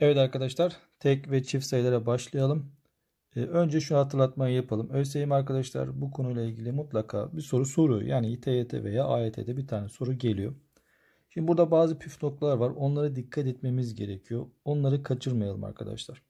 Evet arkadaşlar tek ve çift sayılara başlayalım. Ee, önce şu hatırlatmayı yapalım. Ölseyim arkadaşlar bu konuyla ilgili mutlaka bir soru soruyor. Yani TYT veya AYT'de bir tane soru geliyor. Şimdi burada bazı püf noktalar var. Onlara dikkat etmemiz gerekiyor. Onları kaçırmayalım arkadaşlar.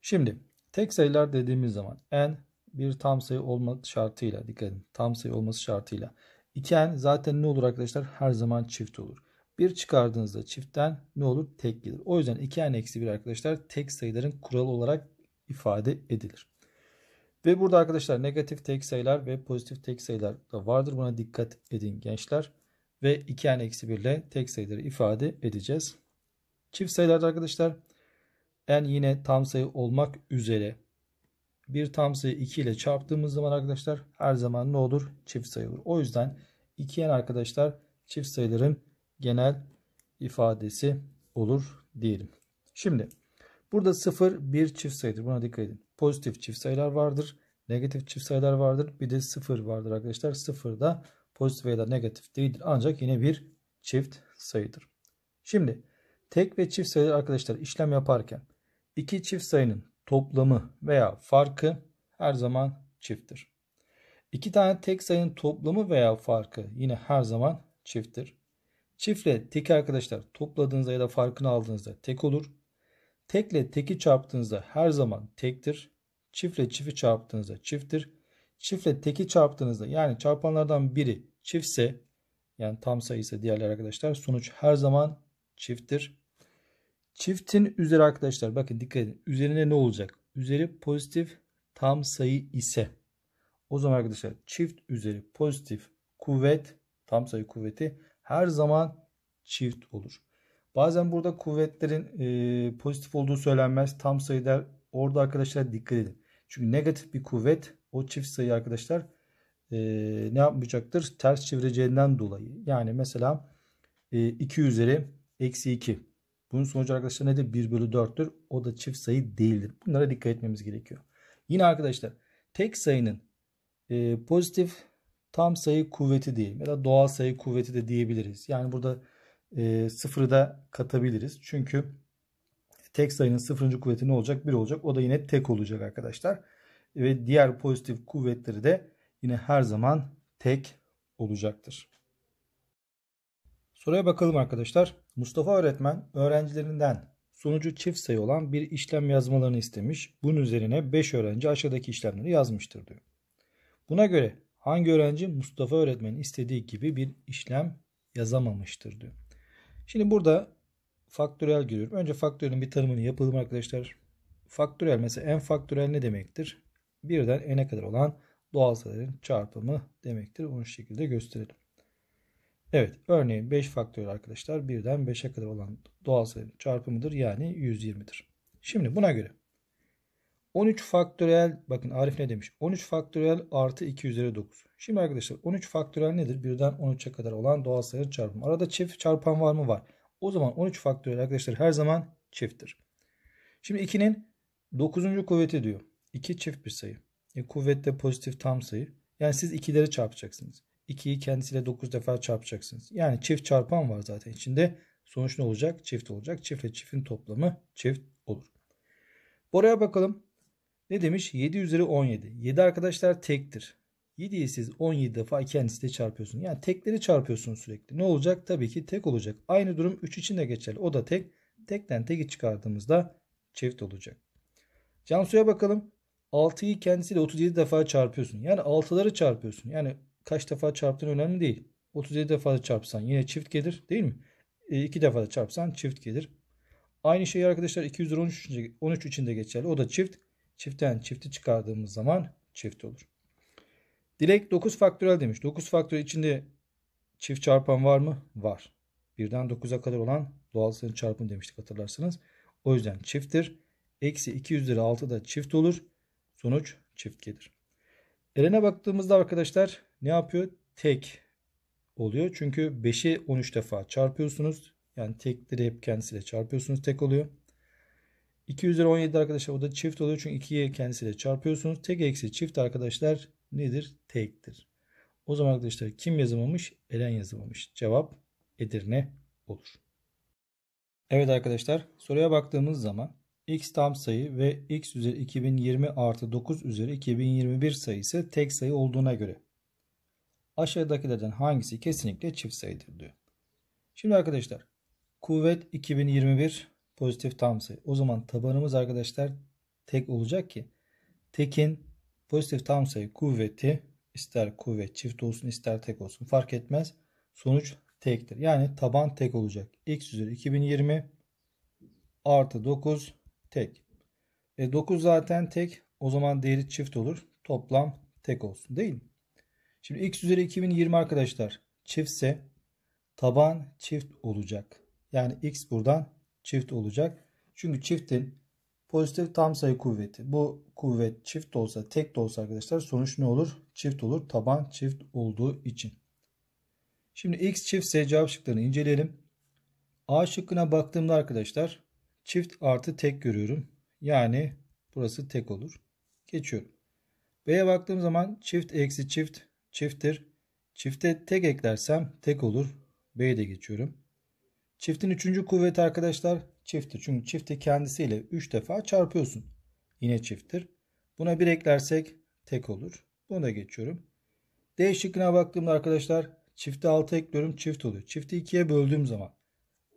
Şimdi tek sayılar dediğimiz zaman n, bir tam sayı olma şartıyla dikkat edin tam sayı olması şartıyla. 2n zaten ne olur arkadaşlar? Her zaman çift olur. Bir çıkardığınızda çiftten ne olur? Tek gelir. O yüzden 2n eksi 1 arkadaşlar tek sayıların kuralı olarak ifade edilir. Ve burada arkadaşlar negatif tek sayılar ve pozitif tek sayılar da vardır. Buna dikkat edin gençler. Ve 2n eksi 1 ile tek sayıları ifade edeceğiz. Çift sayılarda arkadaşlar n yine tam sayı olmak üzere bir tam sayı 2 ile çarptığımız zaman arkadaşlar her zaman ne olur? Çift sayı olur. O yüzden 2n arkadaşlar çift sayıların genel ifadesi olur diyelim. Şimdi burada 0 bir çift sayıdır. Buna dikkat edin. Pozitif çift sayılar vardır. Negatif çift sayılar vardır. Bir de 0 vardır arkadaşlar. 0 da pozitif ya da negatif değildir. Ancak yine bir çift sayıdır. Şimdi tek ve çift sayılar arkadaşlar işlem yaparken iki çift sayının toplamı veya farkı her zaman çifttir. İki tane tek sayının toplamı veya farkı yine her zaman çifttir. Çiftle teki arkadaşlar topladığınızda ya da farkını aldığınızda tek olur. Tekle teki çarptığınızda her zaman tektir. Çiftle çifti çarptığınızda çifttir. Çiftle teki çarptığınızda yani çarpanlardan biri çiftse yani tam sayısı diğerler arkadaşlar sonuç her zaman çifttir. Çiftin üzeri arkadaşlar bakın dikkat edin. Üzerine ne olacak? Üzeri pozitif tam sayı ise o zaman arkadaşlar çift üzeri pozitif kuvvet tam sayı kuvveti her zaman çift olur. Bazen burada kuvvetlerin e, pozitif olduğu söylenmez. Tam sayı der. Orada arkadaşlar dikkat edin. Çünkü negatif bir kuvvet o çift sayı arkadaşlar e, ne yapmayacaktır? Ters çevireceğinden dolayı. Yani mesela e, 2 üzeri eksi 2 bunun sonucu arkadaşlar nedir? 1 bölü 4'tür. O da çift sayı değildir. Bunlara dikkat etmemiz gerekiyor. Yine arkadaşlar tek sayının e, pozitif tam sayı kuvveti diyeyim ya da doğal sayı kuvveti de diyebiliriz. Yani burada e, sıfırı da katabiliriz. Çünkü tek sayının sıfırıncı kuvveti ne olacak? 1 olacak. O da yine tek olacak arkadaşlar. Ve diğer pozitif kuvvetleri de yine her zaman tek olacaktır. Soruya bakalım arkadaşlar. Mustafa öğretmen öğrencilerinden sonucu çift sayı olan bir işlem yazmalarını istemiş. Bunun üzerine 5 öğrenci aşağıdaki işlemleri yazmıştır diyor. Buna göre hangi öğrenci Mustafa öğretmenin istediği gibi bir işlem yazamamıştır diyor. Şimdi burada faktörel görüyorum. Önce faktörelin bir tanımını yapalım arkadaşlar. Faktörel mesela en faktörel ne demektir? Birden n'e kadar olan doğal sayıların çarpımı demektir. Onu şekilde gösterelim. Evet örneğin 5 faktöriyel arkadaşlar 1'den 5'e kadar olan doğal sayının çarpımıdır yani 120'dir. Şimdi buna göre 13 faktörel, bakın Arif ne demiş? 13 faktörel artı 2 üzeri 9. Şimdi arkadaşlar 13 faktörel nedir? 1'den 13'e kadar olan doğal sayının çarpımı. Arada çift çarpan var mı? Var. O zaman 13 faktöriyel arkadaşlar her zaman çifttir. Şimdi 2'nin 9. kuvveti diyor. 2 çift bir sayı. E, kuvvet pozitif tam sayı. Yani siz 2'leri çarpacaksınız. 2'yi kendisiyle 9 defa çarpacaksınız. Yani çift çarpan var zaten içinde. Sonuç ne olacak? Çift olacak. Çiftle çiftin toplamı çift olur. Bora'ya bakalım. Ne demiş? 7 üzeri 17. 7 arkadaşlar tektir. 7'yi siz 17 defa kendisi de çarpıyorsun. Yani tekleri çarpıyorsun sürekli. Ne olacak? Tabii ki tek olacak. Aynı durum 3 için de geçerli. O da tek. Tekten teki çıkardığımızda çift olacak. Cansu'ya bakalım. 6'yı kendisiyle 37 defa çarpıyorsun. Yani 6'ları çarpıyorsun. Yani kaç defa çarptığın önemli değil. 37 defa da çarpsan yine çift gelir değil mi? 2 e, defa da çarpsan çift gelir. Aynı şey arkadaşlar 213 13 için de geçerli. O da çift. Çiftten çifti çıkardığımız zaman çift olur. Dilek 9 faktörel demiş. 9 faktör içinde çift çarpan var mı? Var. Birden 9'a kadar olan doğal sayının çarpımı demiştik hatırlarsınız. O yüzden çifttir. Eksi 200 lira 6 da çift olur. Sonuç çift gelir. Elene baktığımızda arkadaşlar ne yapıyor? Tek oluyor. Çünkü 5'i 13 defa çarpıyorsunuz. Yani tekleri hep kendisiyle çarpıyorsunuz. Tek oluyor. 2 üzeri 17 arkadaşlar o da çift oluyor. Çünkü 2'yi kendisiyle çarpıyorsunuz. Tek eksi çift arkadaşlar nedir? Tektir. O zaman arkadaşlar kim yazamamış? Eren yazamamış. Cevap Edirne olur. Evet arkadaşlar soruya baktığımız zaman x tam sayı ve x üzeri 2020 artı 9 üzeri 2021 sayısı tek sayı olduğuna göre Aşağıdakilerden hangisi kesinlikle çift sayıdır diyor. Şimdi arkadaşlar kuvvet 2021 pozitif tam sayı. O zaman tabanımız arkadaşlar tek olacak ki tekin pozitif tam sayı kuvveti ister kuvvet çift olsun ister tek olsun fark etmez. Sonuç tektir. Yani taban tek olacak. X üzeri 2020 artı 9 tek. E 9 zaten tek. O zaman değeri çift olur. Toplam tek olsun değil mi? Şimdi x üzeri 2020 arkadaşlar çiftse taban çift olacak. Yani x buradan çift olacak. Çünkü çiftin pozitif tam sayı kuvveti. Bu kuvvet çift olsa tek de olsa arkadaşlar sonuç ne olur? Çift olur. Taban çift olduğu için. Şimdi x çiftse cevap şıklarını inceleyelim. A şıkkına baktığımda arkadaşlar çift artı tek görüyorum. Yani burası tek olur. Geçiyorum. B'ye baktığım zaman çift eksi çift çifttir. Çifte tek eklersem tek olur. B'ye de geçiyorum. Çiftin üçüncü kuvveti arkadaşlar çifttir. Çünkü çifti kendisiyle 3 defa çarpıyorsun. Yine çifttir. Buna bir eklersek tek olur. Buna da geçiyorum. D şıkkına baktığımda arkadaşlar çifte 6 ekliyorum çift oluyor. Çifti 2'ye böldüğüm zaman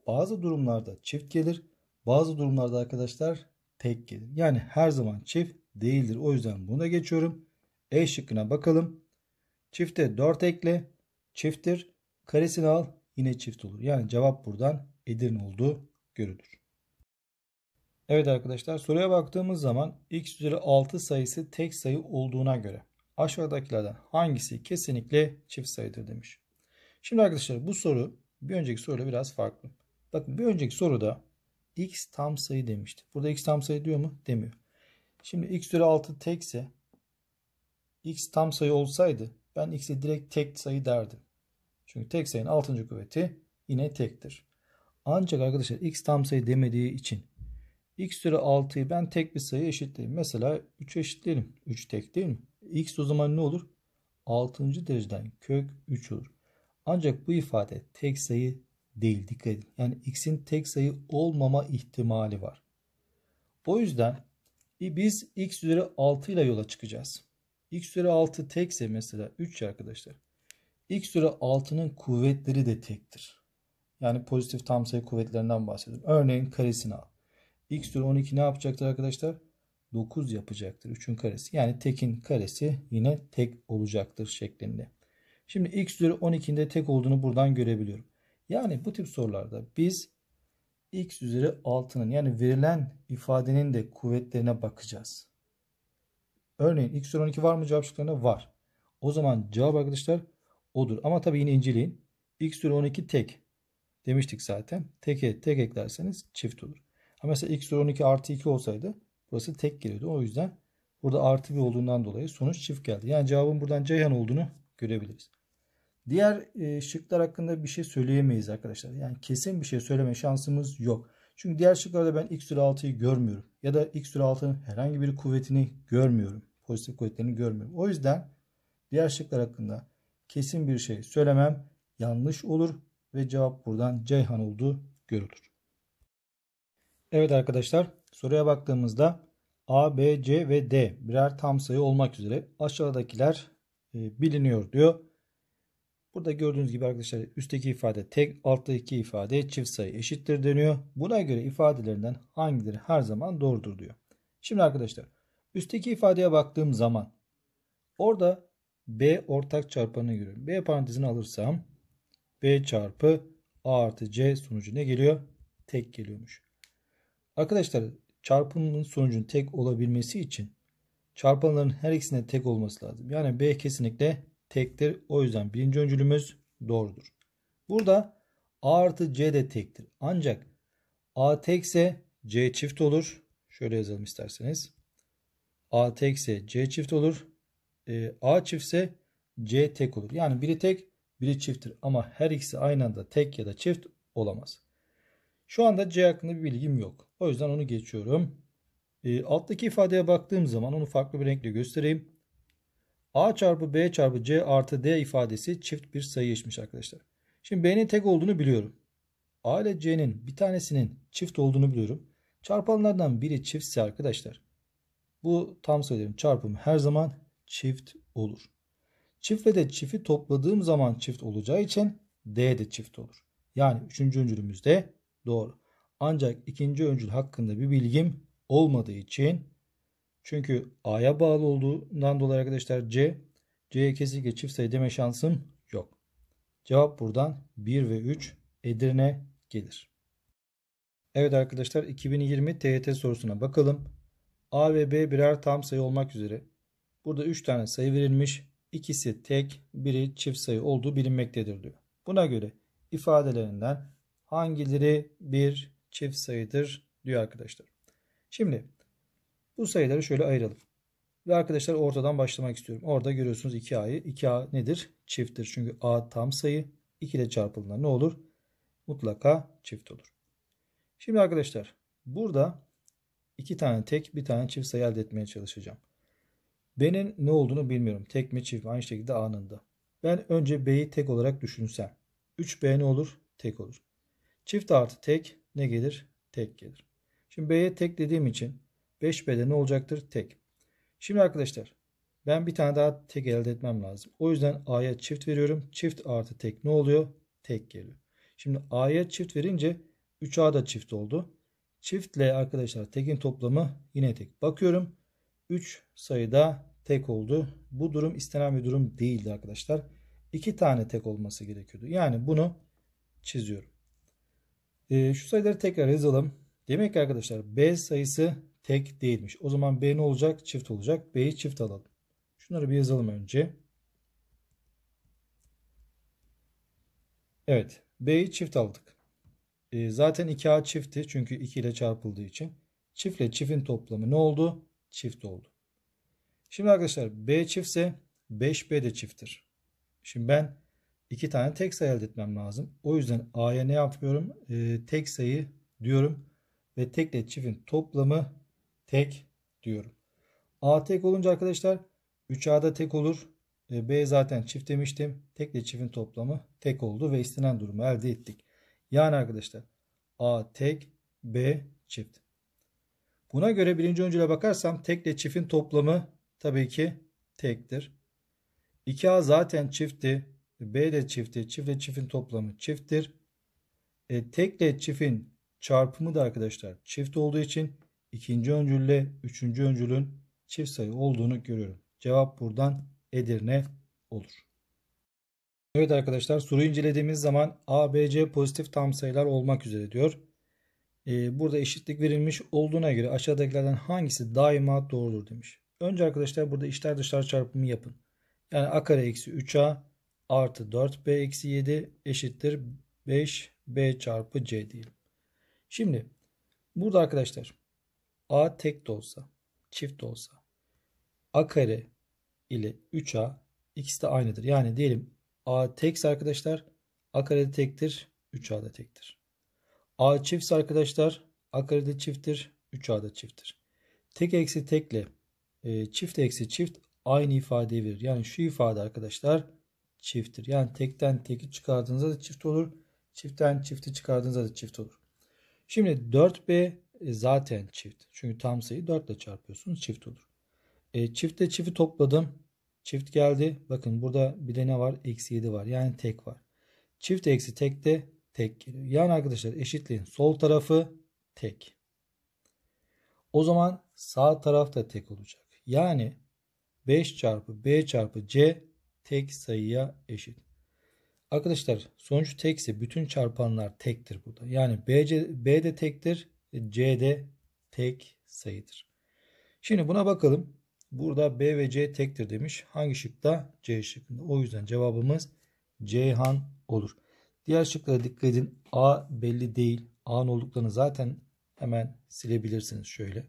bazı durumlarda çift gelir. Bazı durumlarda arkadaşlar tek gelir. Yani her zaman çift değildir. O yüzden buna geçiyorum. E şıkkına bakalım. Çifte 4 ekle. Çifttir. Karesini al. Yine çift olur. Yani cevap buradan Edirne olduğu görülür. Evet arkadaşlar soruya baktığımız zaman x üzeri 6 sayısı tek sayı olduğuna göre aşağıdakilerden hangisi kesinlikle çift sayıdır demiş. Şimdi arkadaşlar bu soru bir önceki soruyla biraz farklı. Bakın bir önceki soruda x tam sayı demişti. Burada x tam sayı diyor mu? Demiyor. Şimdi x üzeri 6 tekse x tam sayı olsaydı ben x'e direkt tek sayı derdim. Çünkü tek sayının altıncı kuvveti yine tektir. Ancak arkadaşlar x tam sayı demediği için x üzeri 6'yı ben tek bir sayı eşitleyeyim. Mesela 3 eşitleyelim. 3 tek değil mi? x o zaman ne olur? 6. dereceden kök 3 olur. Ancak bu ifade tek sayı değil. Dikkat edin. Yani x'in tek sayı olmama ihtimali var. O yüzden biz x üzeri 6 ile yola çıkacağız x üzeri 6 tekse mesela 3 arkadaşlar. x üzeri 6'nın kuvvetleri de tektir. Yani pozitif tam sayı kuvvetlerinden bahsediyorum. Örneğin karesini al. x üzeri 12 ne yapacaktır arkadaşlar? 9 yapacaktır. 3'ün karesi. Yani tekin karesi yine tek olacaktır şeklinde. Şimdi x üzeri 12'nin de tek olduğunu buradan görebiliyorum. Yani bu tip sorularda biz x üzeri 6'nın yani verilen ifadenin de kuvvetlerine bakacağız. Örneğin iksir 12 var mı cevap şıklarında? Var. O zaman cevap arkadaşlar odur. Ama tabii yine inceleyin. iksir 12 tek demiştik zaten. Teke tek eklerseniz çift olur. Ama mesela iksir 12 artı 2 olsaydı burası tek geliyordu. O yüzden burada artı 1 olduğundan dolayı sonuç çift geldi. Yani cevabın buradan Ceyhan olduğunu görebiliriz. Diğer e, şıklar hakkında bir şey söyleyemeyiz arkadaşlar. Yani kesin bir şey söyleme şansımız yok. Çünkü diğer şıklarda ben x sürü 6'yı görmüyorum. Ya da x sürü 6'nın herhangi bir kuvvetini görmüyorum pozitif kuvvetlerini görmüyorum. O yüzden diğer şıklar hakkında kesin bir şey söylemem yanlış olur ve cevap buradan Ceyhan olduğu görülür. Evet arkadaşlar soruya baktığımızda A, B, C ve D birer tam sayı olmak üzere aşağıdakiler e, biliniyor diyor. Burada gördüğünüz gibi arkadaşlar üstteki ifade tek, alttaki ifade çift sayı eşittir deniyor. Buna göre ifadelerinden hangileri her zaman doğrudur diyor. Şimdi arkadaşlar Üstteki ifadeye baktığım zaman orada B ortak çarpanı görüyorum. B parantezini alırsam B çarpı A artı C sonucu ne geliyor? Tek geliyormuş. Arkadaşlar çarpımın sonucun tek olabilmesi için çarpanların her ikisine tek olması lazım. Yani B kesinlikle tektir. O yüzden birinci öncülümüz doğrudur. Burada A artı C de tektir. Ancak A tekse C çift olur. Şöyle yazalım isterseniz. A tekse C çift olur. E, A çiftse C tek olur. Yani biri tek biri çifttir. Ama her ikisi aynı anda tek ya da çift olamaz. Şu anda C hakkında bir bilgim yok. O yüzden onu geçiyorum. E, alttaki ifadeye baktığım zaman onu farklı bir renkle göstereyim. A çarpı B çarpı C artı D ifadesi çift bir sayı işmiş arkadaşlar. Şimdi B'nin tek olduğunu biliyorum. A ile C'nin bir tanesinin çift olduğunu biliyorum. Çarpanlardan biri çiftse arkadaşlar bu tam sayıların çarpımı her zaman çift olur. Çift ve de çifti topladığım zaman çift olacağı için D de çift olur. Yani üçüncü öncülümüz de doğru. Ancak ikinci öncül hakkında bir bilgim olmadığı için çünkü A'ya bağlı olduğundan dolayı arkadaşlar C C'ye kesinlikle çift sayı deme şansım yok. Cevap buradan 1 ve 3 Edirne gelir. Evet arkadaşlar 2020 TYT sorusuna bakalım. A ve B birer tam sayı olmak üzere. Burada 3 tane sayı verilmiş. İkisi tek, biri çift sayı olduğu bilinmektedir diyor. Buna göre ifadelerinden hangileri bir çift sayıdır diyor arkadaşlar. Şimdi bu sayıları şöyle ayıralım. Ve arkadaşlar ortadan başlamak istiyorum. Orada görüyorsunuz 2A'yı. 2A nedir? Çifttir. Çünkü A tam sayı. 2 ile çarpıldığında ne olur? Mutlaka çift olur. Şimdi arkadaşlar burada iki tane tek bir tane çift sayı elde etmeye çalışacağım. B'nin ne olduğunu bilmiyorum. Tek mi çift mi aynı şekilde anında. Ben önce B'yi tek olarak düşünsem. 3B ne olur? Tek olur. Çift artı tek ne gelir? Tek gelir. Şimdi B'ye tek dediğim için 5B'de ne olacaktır? Tek. Şimdi arkadaşlar ben bir tane daha tek elde etmem lazım. O yüzden A'ya çift veriyorum. Çift artı tek ne oluyor? Tek geliyor. Şimdi A'ya çift verince 3A da çift oldu. Çiftle arkadaşlar tekin toplamı yine tek. Bakıyorum 3 sayıda tek oldu. Bu durum istenen bir durum değildi arkadaşlar. 2 tane tek olması gerekiyordu. Yani bunu çiziyorum. E, şu sayıları tekrar yazalım. Demek ki arkadaşlar B sayısı tek değilmiş. O zaman B ne olacak? Çift olacak. B'yi çift alalım. Şunları bir yazalım önce. Evet. B'yi çift aldık. Ee, zaten 2A çiftti çünkü 2 ile çarpıldığı için. Çiftle çiftin toplamı ne oldu? Çift oldu. Şimdi arkadaşlar B çiftse 5B de çifttir. Şimdi ben iki tane tek sayı elde etmem lazım. O yüzden A'ya ne yapıyorum? E, tek sayı diyorum. Ve tekle çiftin toplamı tek diyorum. A tek olunca arkadaşlar 3 a da tek olur. Ee, B zaten çift demiştim. Tekle çiftin toplamı tek oldu ve istenen durumu elde ettik. Yani arkadaşlar A tek B çift. Buna göre birinci öncüle bakarsam tekle çiftin toplamı tabii ki tektir. 2A zaten çiftti. B de çiftti. Çiftle çiftin toplamı çifttir. E, tekle çiftin çarpımı da arkadaşlar çift olduğu için ikinci öncülle üçüncü öncülün çift sayı olduğunu görüyorum. Cevap buradan Edirne olur. Evet arkadaşlar soruyu incelediğimiz zaman ABC pozitif tam sayılar olmak üzere diyor. Ee, burada eşitlik verilmiş olduğuna göre aşağıdakilerden hangisi daima doğrudur demiş. Önce arkadaşlar burada içler dışlar çarpımı yapın. Yani a kare eksi 3a artı 4b eksi 7 eşittir 5b çarpı c diyelim. Şimdi burada arkadaşlar a tek de olsa çift de olsa a kare ile 3a ikisi de aynıdır. Yani diyelim A teks arkadaşlar. A karede tektir. 3 da tektir. A çiftse arkadaşlar. A karede çifttir. 3 da çifttir. Tek eksi tekle e, çift eksi çift aynı ifadeyi verir. Yani şu ifade arkadaşlar çifttir. Yani tekten teki çıkardığınızda da çift olur. Çiftten çifti çıkardığınızda da çift olur. Şimdi 4B e, zaten çift. Çünkü tam sayı 4 ile çarpıyorsunuz çift olur. E, çiftle çifti topladım. Çift geldi. Bakın burada bir de ne var? Eksi 7 var. Yani tek var. Çift eksi tek de tek geliyor. Yani arkadaşlar eşitliğin sol tarafı tek. O zaman sağ taraf da tek olacak. Yani 5 çarpı b çarpı c tek sayıya eşit. Arkadaşlar sonuç tekse bütün çarpanlar tektir burada. Yani BC, B de tektir, C de tek sayıdır. Şimdi buna bakalım. Burada B ve C tektir demiş. Hangi şıkta? C şıkkında. O yüzden cevabımız Ceyhan olur. Diğer şıklara dikkat edin. A belli değil. A'nın olduklarını zaten hemen silebilirsiniz şöyle.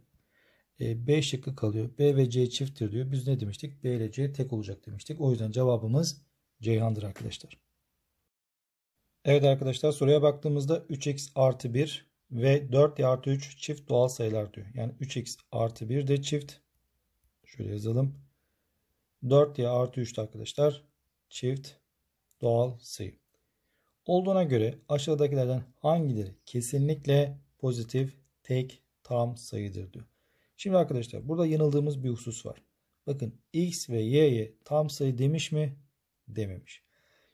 E, B şıkkı kalıyor. B ve C çifttir diyor. Biz ne demiştik? B ile C tek olacak demiştik. O yüzden cevabımız Ceyhan'dır arkadaşlar. Evet arkadaşlar soruya baktığımızda 3x artı 1 ve 4 artı 3 çift doğal sayılar diyor. Yani 3x artı 1 de çift Şöyle yazalım. 4y artı 3 arkadaşlar çift doğal sayı. Olduğuna göre aşağıdakilerden hangileri kesinlikle pozitif tek tam sayıdır diyor. Şimdi arkadaşlar burada yanıldığımız bir husus var. Bakın x ve y'ye tam sayı demiş mi? Dememiş.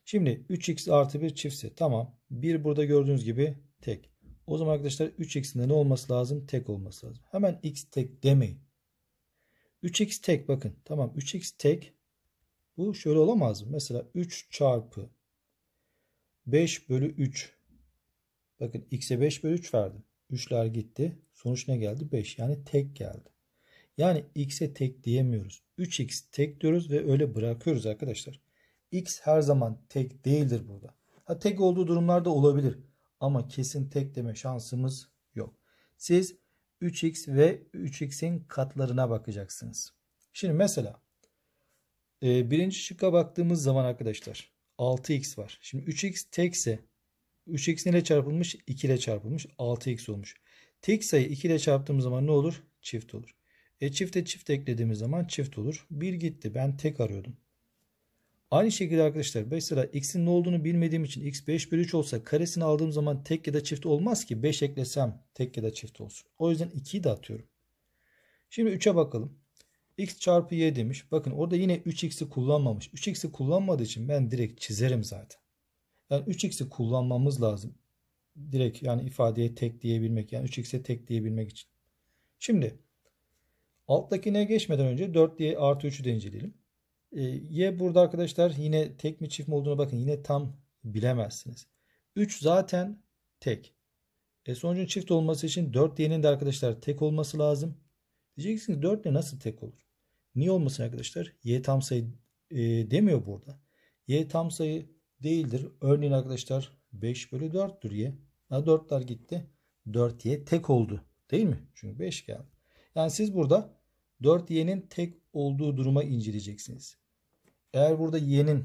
Şimdi 3x artı 1 çiftse tamam. 1 burada gördüğünüz gibi tek. O zaman arkadaşlar 3x'in ne olması lazım? Tek olması lazım. Hemen x tek demeyin. 3x tek bakın. Tamam 3x tek. Bu şöyle olamaz mı? Mesela 3 çarpı 5 bölü 3. Bakın x'e 5 bölü 3 verdim. 3'ler gitti. Sonuç ne geldi? 5. Yani tek geldi. Yani x'e tek diyemiyoruz. 3x tek diyoruz ve öyle bırakıyoruz arkadaşlar. x her zaman tek değildir burada. Ha tek olduğu durumlarda olabilir. Ama kesin tek deme şansımız yok. Siz 3x ve 3x'in katlarına bakacaksınız. Şimdi mesela e, birinci şıkka baktığımız zaman arkadaşlar 6x var. Şimdi 3x tekse 3x ile çarpılmış? 2 ile çarpılmış. 6x olmuş. Tek sayı 2 ile çarptığımız zaman ne olur? Çift olur. E çifte çift eklediğimiz zaman çift olur. 1 gitti. Ben tek arıyordum. Aynı şekilde arkadaşlar mesela x'in ne olduğunu bilmediğim için x 5 bölü 3 olsa karesini aldığım zaman tek ya da çift olmaz ki 5 eklesem tek ya da çift olsun. O yüzden 2'yi de atıyorum. Şimdi 3'e bakalım. x çarpı y demiş. Bakın orada yine 3x'i kullanmamış. 3x'i kullanmadığı için ben direkt çizerim zaten. Yani 3x'i kullanmamız lazım. Direkt yani ifadeye tek diyebilmek yani 3x'e tek diyebilmek için. Şimdi alttakine geçmeden önce 4 diye artı 3'ü de inceleyelim. Ee, y burada arkadaşlar yine tek mi çift mi olduğunu bakın yine tam bilemezsiniz. 3 zaten tek. E sonucun çift olması için 4y'nin de arkadaşlar tek olması lazım. Diyeceksiniz 4 ile nasıl tek olur? Niye olmasın arkadaşlar? Y tam sayı e, demiyor burada. Y tam sayı değildir. Örneğin arkadaşlar 5 bölü 4'tür Y. Ha, 4'ler gitti. 4Y tek oldu. Değil mi? Çünkü 5 geldi. Yani siz burada 4Y'nin tek olduğu duruma inceleyeceksiniz. Eğer burada y'nin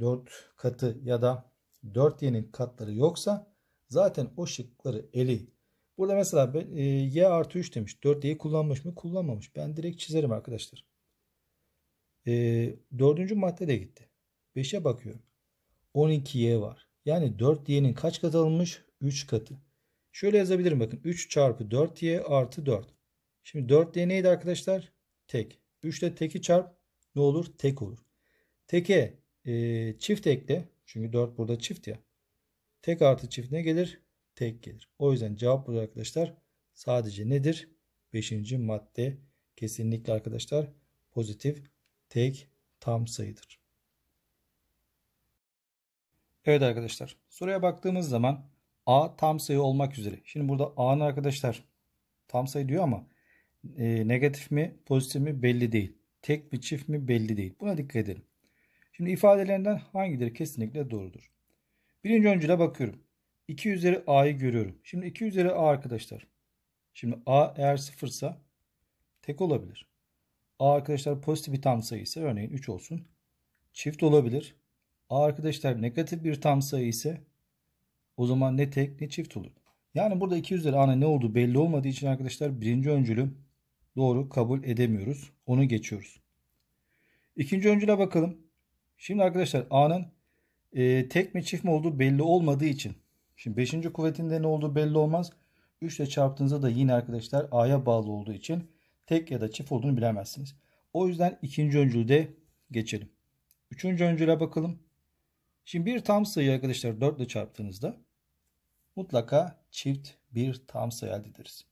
4 katı ya da 4 y'nin katları yoksa zaten o şıkları eli. Burada mesela e, y artı 3 demiş. 4 y'yi kullanmış mı? Kullanmamış. Ben direkt çizerim arkadaşlar. E, dördüncü madde de gitti. 5'e bakıyorum. 12y var. Yani 4y'nin kaç katı alınmış? 3 katı. Şöyle yazabilirim bakın. 3 çarpı 4y artı 4. Şimdi 4y neydi arkadaşlar? Tek. 3 ile teki çarp ne olur? Tek olur. Teke e, çift ekle. Çünkü 4 burada çift ya. Tek artı çift ne gelir? Tek gelir. O yüzden cevap burada arkadaşlar sadece nedir? 5. madde kesinlikle arkadaşlar pozitif tek tam sayıdır. Evet arkadaşlar soruya baktığımız zaman A tam sayı olmak üzere. Şimdi burada A'nın arkadaşlar tam sayı diyor ama e, negatif mi pozitif mi belli değil. Tek mi çift mi belli değil. Buna dikkat edelim. Şimdi ifadelerinden hangileri kesinlikle doğrudur? Birinci öncüle bakıyorum. 2 üzeri a'yı görüyorum. Şimdi 2 üzeri a arkadaşlar. Şimdi a eğer sıfırsa tek olabilir. a arkadaşlar pozitif bir tam sayı ise örneğin 3 olsun. Çift olabilir. a arkadaşlar negatif bir tam sayı ise o zaman ne tek ne çift olur. Yani burada 2 üzeri a'nın ne olduğu belli olmadığı için arkadaşlar birinci öncülü doğru kabul edemiyoruz. Onu geçiyoruz. İkinci öncüle bakalım. Şimdi arkadaşlar A'nın e, tek mi çift mi olduğu belli olmadığı için. Şimdi 5. kuvvetinde ne olduğu belli olmaz. 3 ile çarptığınızda da yine arkadaşlar A'ya bağlı olduğu için tek ya da çift olduğunu bilemezsiniz. O yüzden ikinci öncülü de geçelim. Üçüncü öncüle bakalım. Şimdi bir tam sayı arkadaşlar 4 ile çarptığınızda mutlaka çift bir tam sayı elde ederiz.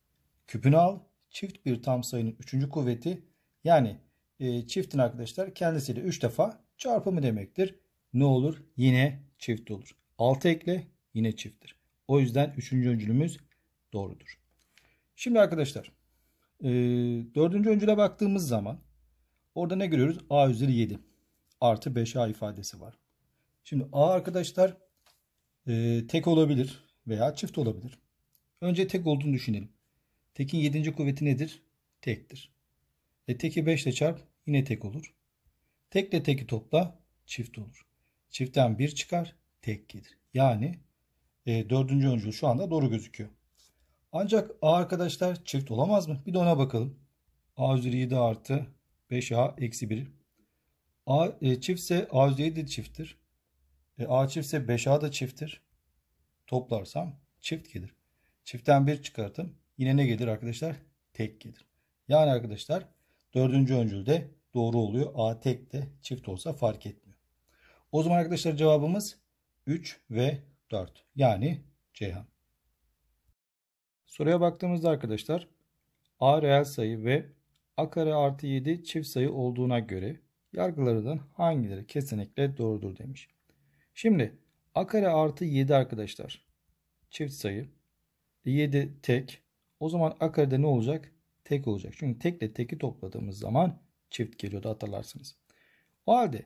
Küpünü al. Çift bir tam sayının üçüncü kuvveti yani e, çiftin arkadaşlar kendisiyle 3 defa çarpımı demektir. Ne olur? Yine çift olur. 6 ekle yine çifttir. O yüzden 3. öncülümüz doğrudur. Şimdi arkadaşlar e, dördüncü öncüle baktığımız zaman orada ne görüyoruz? A üzeri 7 artı 5A ifadesi var. Şimdi A arkadaşlar e, tek olabilir veya çift olabilir. Önce tek olduğunu düşünelim. Tekin 7. kuvveti nedir? Tektir. E teki 5 ile çarp yine tek olur. Tekle teki topla çift olur. Çiftten bir çıkar tek gelir. Yani e, dördüncü öncül şu anda doğru gözüküyor. Ancak A arkadaşlar çift olamaz mı? Bir de ona bakalım. A üzeri 7 artı 5A eksi 1. A e, çiftse A üzeri 7 de çifttir. E, A çiftse 5A da çifttir. Toplarsam çift gelir. Çiftten bir çıkartın. Yine ne gelir arkadaşlar? Tek gelir. Yani arkadaşlar dördüncü öncülde doğru oluyor. A tek de çift olsa fark etmiyor. O zaman arkadaşlar cevabımız 3 ve 4. Yani Ceyhan. Soruya baktığımızda arkadaşlar A reel sayı ve A kare artı 7 çift sayı olduğuna göre yargılarından hangileri kesinlikle doğrudur demiş. Şimdi A kare artı 7 arkadaşlar çift sayı 7 tek o zaman A kare de ne olacak? Tek olacak. Çünkü tekle teki topladığımız zaman çift geliyordu hatırlarsınız. O halde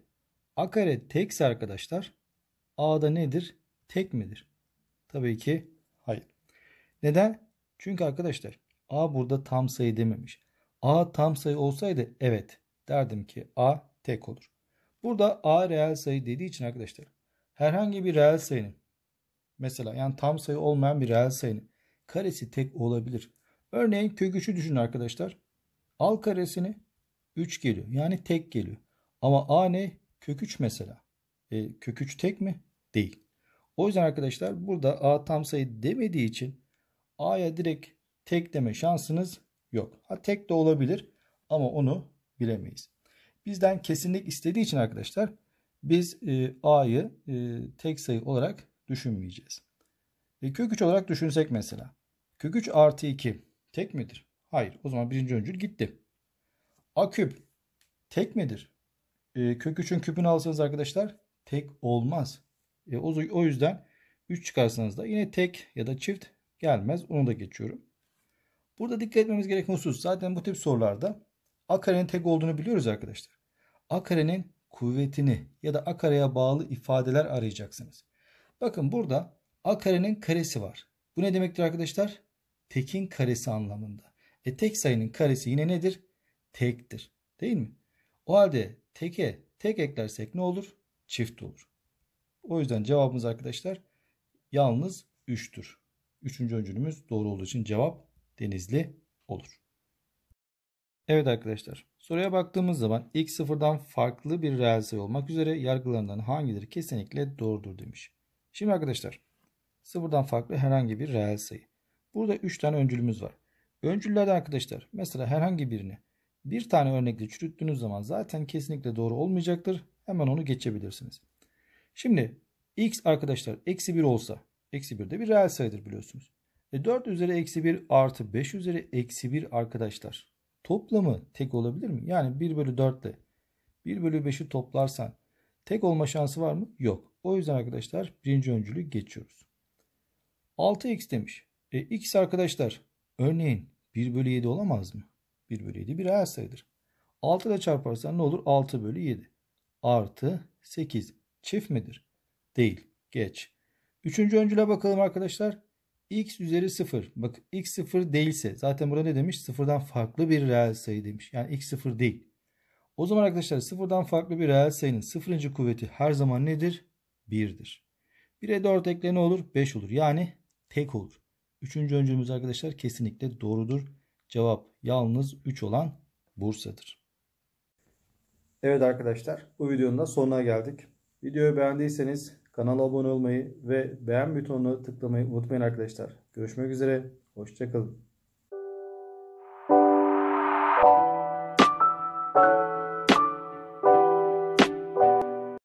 a kare tekse arkadaşlar a'da nedir? Tek midir? Tabii ki hayır. Neden? Çünkü arkadaşlar a burada tam sayı dememiş. a tam sayı olsaydı evet derdim ki a tek olur. Burada a reel sayı dediği için arkadaşlar herhangi bir reel sayının mesela yani tam sayı olmayan bir reel sayının karesi tek olabilir. Örneğin kök 3'ü düşünün arkadaşlar. Al karesini 3 geliyor. Yani tek geliyor. Ama A ne? Kök 3 mesela. E, kök 3 tek mi? Değil. O yüzden arkadaşlar burada A tam sayı demediği için A'ya direkt tek deme şansınız yok. Ha tek de olabilir ama onu bilemeyiz. Bizden kesinlik istediği için arkadaşlar biz e, A'yı e, tek sayı olarak düşünmeyeceğiz. E, kök 3 olarak düşünsek mesela. Kök 3 artı 2 tek midir? Hayır. O zaman birinci öncül gitti. A küp tek midir? E, kök 3'ün küpünü alsanız arkadaşlar tek olmaz. E, o, o yüzden 3 çıkarsanız da yine tek ya da çift gelmez. Onu da geçiyorum. Burada dikkat etmemiz gereken husus zaten bu tip sorularda A karenin tek olduğunu biliyoruz arkadaşlar. A karenin kuvvetini ya da A kareye bağlı ifadeler arayacaksınız. Bakın burada A karenin karesi var. Bu ne demektir arkadaşlar? Tekin karesi anlamında. E tek sayının karesi yine nedir? tektir. Değil mi? O halde teke tek eklersek ne olur? Çift olur. O yüzden cevabımız arkadaşlar yalnız 3'tür. Üçüncü öncülümüz doğru olduğu için cevap denizli olur. Evet arkadaşlar soruya baktığımız zaman ilk sıfırdan farklı bir reel sayı olmak üzere yargılarından hangileri kesinlikle doğrudur demiş. Şimdi arkadaşlar sıfırdan farklı herhangi bir reel sayı. Burada 3 tane öncülümüz var. Öncüllerde arkadaşlar mesela herhangi birini bir tane örnekle çürüttüğünüz zaman zaten kesinlikle doğru olmayacaktır. Hemen onu geçebilirsiniz. Şimdi x arkadaşlar eksi 1 olsa eksi 1 de bir reel sayıdır biliyorsunuz. E 4 üzeri eksi 1 artı 5 üzeri eksi 1 arkadaşlar toplamı tek olabilir mi? Yani 1 bölü 4 ile 1 bölü 5'i toplarsan tek olma şansı var mı? Yok. O yüzden arkadaşlar birinci öncülü geçiyoruz. 6x demiş. E, x arkadaşlar örneğin 1 bölü 7 olamaz mı? 1 bölü 7 bir reel sayıdır. 6 ile çarparsan ne olur? 6 bölü 7 artı 8 çift midir? Değil. Geç. Üçüncü öncüle bakalım arkadaşlar. x üzeri 0. Bak x 0 değilse zaten burada ne demiş? Sıfırdan farklı bir reel sayı demiş. Yani x 0 değil. O zaman arkadaşlar sıfırdan farklı bir reel sayının sıfırıncı kuvveti her zaman nedir? 1'dir. 1'e 4 ekle ne olur? 5 olur. Yani tek olur. Üçüncü öncülümüz arkadaşlar kesinlikle doğrudur. Cevap yalnız 3 olan Bursa'dır. Evet arkadaşlar bu videonun da sonuna geldik. Videoyu beğendiyseniz kanala abone olmayı ve beğen butonuna tıklamayı unutmayın arkadaşlar. Görüşmek üzere. Hoşçakalın.